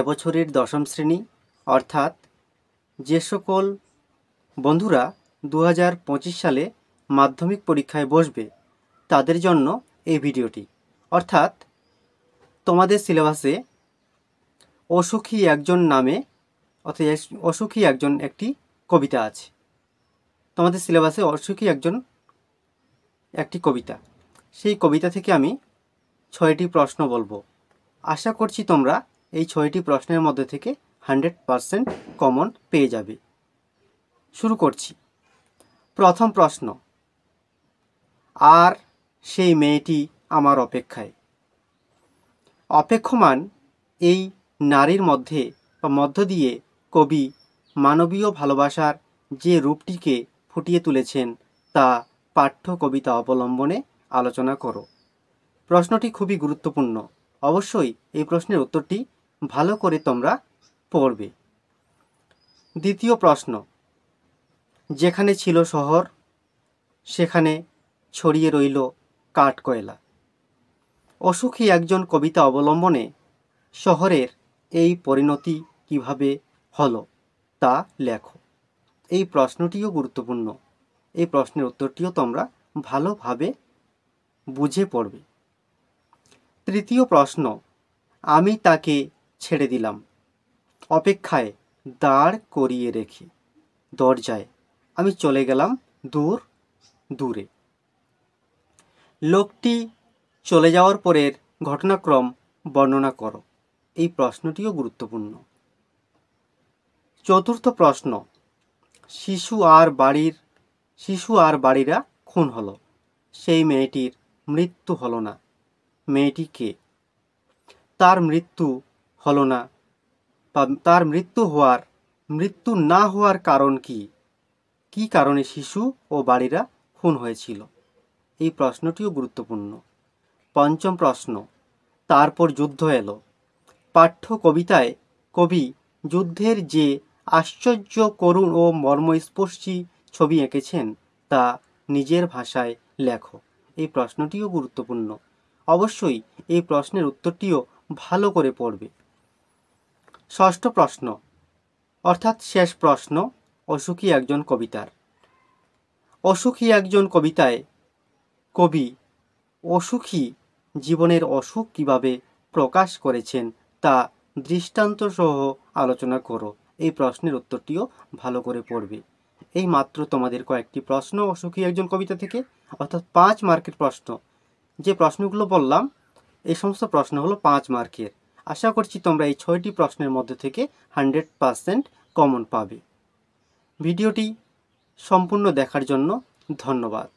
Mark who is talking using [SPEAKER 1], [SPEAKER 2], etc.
[SPEAKER 1] এবছরের দশম শ্রেণী অর্থাৎ যে সকল বন্ধুরা দু সালে মাধ্যমিক পরীক্ষায় বসবে তাদের জন্য এই ভিডিওটি অর্থাৎ তোমাদের সিলেবাসে অসুখী একজন নামে অর্থাৎ অসুখী একজন একটি কবিতা আছে তোমাদের সিলেবাসে অসুখী একজন একটি কবিতা সেই কবিতা থেকে আমি ছয়টি প্রশ্ন বলবো আশা করছি তোমরা এই ছয়টি প্রশ্নের মধ্যে থেকে হান্ড্রেড পারসেন্ট কমন পেয়ে যাবে শুরু করছি প্রথম প্রশ্ন আর সেই মেয়েটি আমার অপেক্ষায় অপেক্ষমান এই নারীর মধ্যে বা মধ্য দিয়ে কবি মানবীয় ভালোবাসার যে রূপটিকে ফুটিয়ে তুলেছেন তা পাঠ্য কবিতা অবলম্বনে আলোচনা করো প্রশ্নটি খুবই গুরুত্বপূর্ণ অবশ্যই এই প্রশ্নের উত্তরটি ভালো করে তোমরা পড়বে দ্বিতীয় প্রশ্ন যেখানে ছিল শহর সেখানে ছড়িয়ে রইল কাঠ কয়লা অসুখী একজন কবিতা অবলম্বনে শহরের এই পরিণতি কিভাবে হলো তা লেখো এই প্রশ্নটিও গুরুত্বপূর্ণ এই প্রশ্নের উত্তরটিও তোমরা ভালোভাবে বুঝে পড়বে তৃতীয় প্রশ্ন আমি তাকে ছেড়ে দিলাম অপেক্ষায় দাঁড় করিয়ে রেখে দরজায় আমি চলে গেলাম দূর দূরে লোকটি চলে যাওয়ার পরের ঘটনাক্রম বর্ণনা করো এই প্রশ্নটিও গুরুত্বপূর্ণ চতুর্থ প্রশ্ন শিশু আর বাড়ির শিশু আর বাড়িরা খুন হলো সেই মেয়েটির মৃত্যু হলো না মেয়েটি কে তার মৃত্যু হলো না বা তার মৃত্যু হওয়ার মৃত্যু না হওয়ার কারণ কি কি কারণে শিশু ও বাড়িরা খুন হয়েছিল এই প্রশ্নটিও গুরুত্বপূর্ণ পঞ্চম প্রশ্ন তারপর যুদ্ধ এলো পাঠ্য কবিতায় কবি যুদ্ধের যে আশ্চর্য করুণ ও মর্মস্পর্শী ছবি এঁকেছেন তা নিজের ভাষায় লেখো এই প্রশ্নটিও গুরুত্বপূর্ণ অবশ্যই এই প্রশ্নের উত্তরটিও ভালো করে পড়বে ষষ্ঠ প্রশ্ন অর্থাৎ শেষ প্রশ্ন অসুখী একজন কবিতার অসুখী একজন কবিতায় কবি অসুখী জীবনের অসুখ কিভাবে প্রকাশ করেছেন তা দৃষ্টান্ত সহ আলোচনা করো এই প্রশ্নের উত্তরটিও ভালো করে পড়বে এই মাত্র তোমাদের কয়েকটি প্রশ্ন অসুখী একজন কবিতা থেকে অর্থাৎ পাঁচ মার্কের প্রশ্ন যে প্রশ্নগুলো বললাম এই সমস্ত প্রশ্ন হলো পাঁচ মার্কের আশা করছি তোমরা এই ছয়টি প্রশ্নের মধ্যে থেকে হান্ড্রেড পারসেন্ট কমন পাবে ভিডিওটি সম্পূর্ণ দেখার জন্য ধন্যবাদ